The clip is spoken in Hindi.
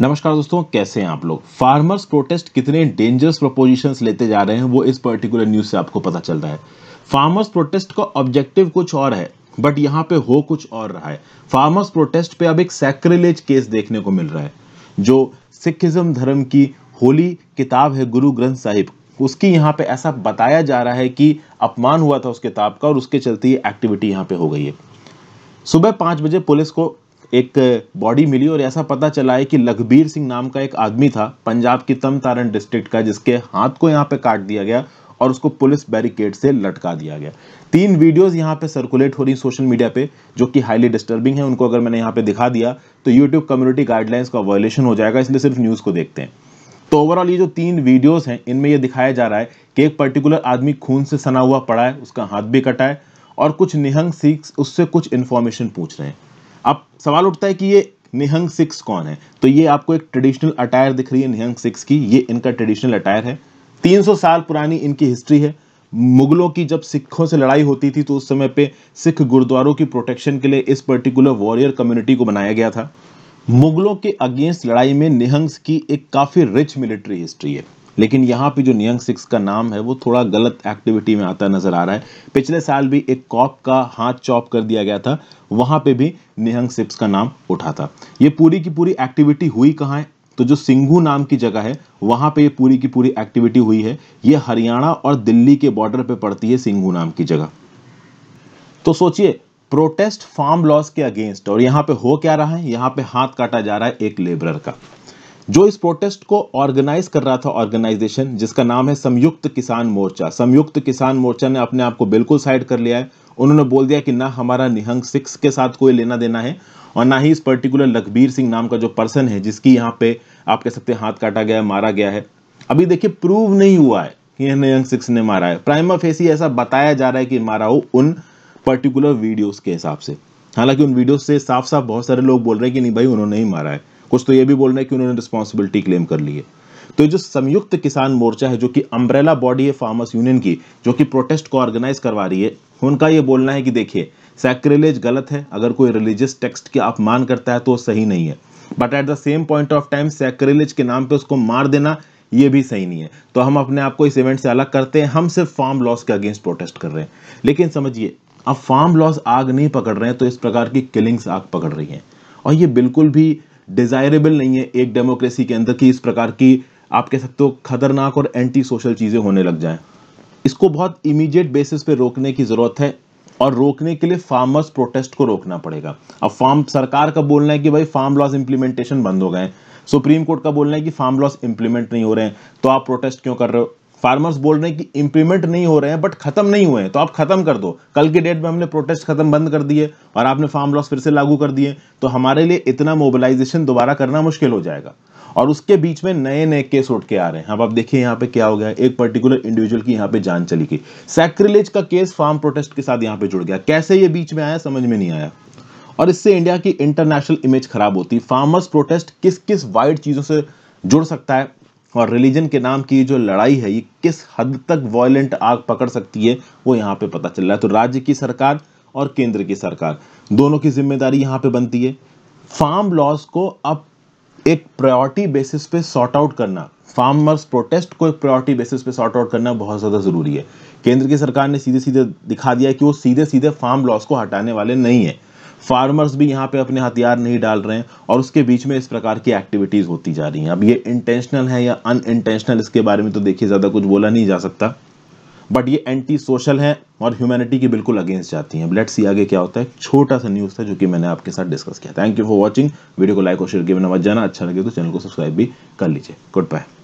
नमस्कार दोस्तों कैसे हैं आप लोग फार्मर्स प्रोटेस्ट कितने डेंजरस प्रपोजिशंस लेते जा रहे हैं वो इस पर्टिकुलर न्यूज से आपको पता चल रहा है फार्मर्स प्रोटेस्ट का ऑब्जेक्टिव कुछ और है बट यहाँ पे हो कुछ और रहा है फार्मर्स प्रोटेस्ट पे अब एक सैक्रिलेज केस देखने को मिल रहा है जो सिखिज्म धर्म की होली किताब है गुरु ग्रंथ साहिब उसकी यहाँ पे ऐसा बताया जा रहा है कि अपमान हुआ था उस किताब का और उसके चलते ये एक्टिविटी यहाँ पे हो गई है सुबह पांच बजे पुलिस को एक बॉडी मिली और ऐसा पता चला है कि लखबीर सिंह नाम का एक आदमी था पंजाब की तारण डिस्ट्रिक्ट का जिसके हाथ को यहाँ पे काट दिया गया और उसको पुलिस बैरिकेड से लटका दिया गया तीन वीडियोस यहाँ पे सर्कुलेट हो रही सोशल मीडिया पे जो कि हाईली डिस्टर्बिंग है उनको अगर मैंने यहाँ पे दिखा दिया तो यूट्यूब कम्युनिटी गाइडलाइंस का वायोलेशन हो जाएगा इसलिए सिर्फ न्यूज़ को देखते हैं तो ओवरऑल ये जो तीन वीडियोज़ हैं इनमें यह दिखाया जा रहा है कि एक पर्टिकुलर आदमी खून से सना हुआ पड़ा है उसका हाथ भी कटा है और कुछ निहंग सिख उससे कुछ इन्फॉर्मेशन पूछ रहे हैं अब सवाल उठता है कि ये निहंग सिक्स कौन है तो ये आपको एक ट्रेडिशनल अटायर दिख रही है निहंग सिक्स की ये इनका ट्रेडिशनल अटायर है 300 साल पुरानी इनकी हिस्ट्री है मुगलों की जब सिखों से लड़ाई होती थी तो उस समय पे सिख गुरुद्वारों की प्रोटेक्शन के लिए इस पर्टिकुलर वॉरियर कम्युनिटी को बनाया गया था मुगलों के अगेंस्ट लड़ाई में निहंग्स की एक काफ़ी रिच मिलिट्री हिस्ट्री है लेकिन यहाँ पे जो नियंग सिक्स का नाम है वो थोड़ा गलत एक्टिविटी में आता नजर आ रहा है पिछले साल भी एक कॉप का हाथ चॉप कर दिया गया था वहां पे भी नियंग सिक्स का नाम उठा था ये पूरी की पूरी एक्टिविटी हुई कहाँ है तो जो सिंघू नाम की जगह है वहां पे ये पूरी की पूरी एक्टिविटी हुई है ये हरियाणा और दिल्ली के बॉर्डर पे पड़ती है सिंघू नाम की जगह तो सोचिए प्रोटेस्ट फार्म लॉस के अगेंस्ट और यहाँ पे हो क्या रहा है यहाँ पे हाथ काटा जा रहा है एक लेबर का जो इस प्रोटेस्ट को ऑर्गेनाइज कर रहा था ऑर्गेनाइजेशन जिसका नाम है संयुक्त किसान मोर्चा संयुक्त किसान मोर्चा ने अपने आप को बिल्कुल साइड कर लिया है उन्होंने बोल दिया कि ना हमारा निहंग सिक्स के साथ कोई लेना देना है और ना ही इस पर्टिकुलर लखबीर सिंह नाम का जो पर्सन है जिसकी यहाँ पे आप कह सकते हैं हाथ काटा गया मारा गया है अभी देखिए प्रूव नहीं हुआ है कि निहंग सिक्स ने मारा है प्राइमा फेसी ऐसा बताया जा रहा है कि मारा हो उन पर्टिकुलर वीडियोज के हिसाब से हालांकि उन वीडियोज से साफ साफ बहुत सारे लोग बोल रहे हैं कि नहीं भाई उन्होंने ही मारा है कुछ तो ये भी बोल रहे हैं कि उन्होंने रिस्पॉन्सिबिलिटी क्लेम कर ली है तो जो संयुक्त किसान मोर्चा है जो कि अम्ब्रेला बॉडी है फार्मर्स यूनियन की जो कि प्रोटेस्ट को ऑर्गेनाइज करवा रही है उनका ये बोलना है कि देखिए सैक्रिलेज गलत है अगर कोई रिलीजियस टेक्स्ट की अपमान करता है तो सही नहीं है but at the same point of time sacrilege के नाम पे उसको मार देना ये भी सही नहीं है तो हम अपने आप को इस इवेंट से अलग करते हैं हम सिर्फ फार्म लॉस के अगेंस्ट प्रोटेस्ट कर रहे हैं लेकिन समझिए अब फार्म लॉस आग नहीं पकड़ रहे हैं तो इस प्रकार की किलिंग्स आग पकड़ रही हैं और ये बिल्कुल भी डिज़ायरेबल नहीं है एक डेमोक्रेसी के अंदर की इस प्रकार की आप कह सकते हो खतरनाक और एंटी सोशल चीज़ें होने लग जाएं इसको बहुत इमीडिएट बेसिस पे रोकने की ज़रूरत है और रोकने के लिए फार्मर्स प्रोटेस्ट को रोकना पड़ेगा अब फार्म सरकार का बोलना है कि भाई फार्म लॉज इंप्लीमेंटेशन बंद हो गए सुप्रीम कोर्ट का बोलना है कि फार्म लॉस इंप्लीमेंट नहीं हो रहे हैं तो आप प्रोटेस्ट क्यों कर रहे हो फार्मर्स बोल रहे हैं कि इंप्लीमेंट नहीं हो रहे हैं बट खत्म नहीं हुए हैं तो आप खत्म कर दो कल के डेट में हमने प्रोटेस्ट खत्म बंद कर दिए और आपने फार्म लॉस फिर से लागू कर दिए तो हमारे लिए इतना मोबिलाइजेशन दोबारा करना मुश्किल हो जाएगा और उसके बीच में नए नए केस उठ के आ रहे हैं अब आप देखिए यहाँ पे क्या हो गया एक पर्टिकुलर इंडिविजुअल की यहाँ पे जान चली गई सैक्रिलेज का केस फार्म प्रोटेस्ट के साथ यहाँ पे जुड़ गया कैसे ये बीच में आया समझ में नहीं आया और इससे इंडिया की इंटरनेशनल इमेज खराब होती फार्मर्स प्रोटेस्ट किस किस वाइड चीज़ों से जुड़ सकता है और रिलीजन के नाम की जो लड़ाई है ये किस हद तक वॉयलेंट आग पकड़ सकती है वो यहाँ पे पता चल रहा है तो राज्य की सरकार और केंद्र की सरकार दोनों की जिम्मेदारी यहाँ पे बनती है फार्म लॉस को अब एक प्रायोरिटी बेसिस पे सॉर्ट आउट करना फार्मर्स प्रोटेस्ट को एक प्रायोरिटी बेसिस पे सॉर्ट आउट करना बहुत ज़्यादा ज़रूरी है केंद्र की सरकार ने सीधे सीधे दिखा दिया कि वो सीधे सीधे फार्म लॉस को हटाने वाले नहीं है फार्मर्स भी यहाँ पे अपने हथियार नहीं डाल रहे हैं और उसके बीच में इस प्रकार की एक्टिविटीज़ होती जा रही हैं अब ये इंटेंशनल है या अन इंटेंशनल इसके बारे में तो देखिए ज़्यादा कुछ बोला नहीं जा सकता बट ये एंटी सोशल है और ह्यूमैनिटी की बिल्कुल अगेंस्ट जाती हैं लेट्स सी आगे क्या होता है छोटा सा न्यूज़ था जो कि मैंने आपके साथ डिस्कस किया thank you for watching video को लाइक और शेयर किया मत जाना अच्छा लगे तो चैनल को सब्सक्राइब भी कर लीजिए गुड बाय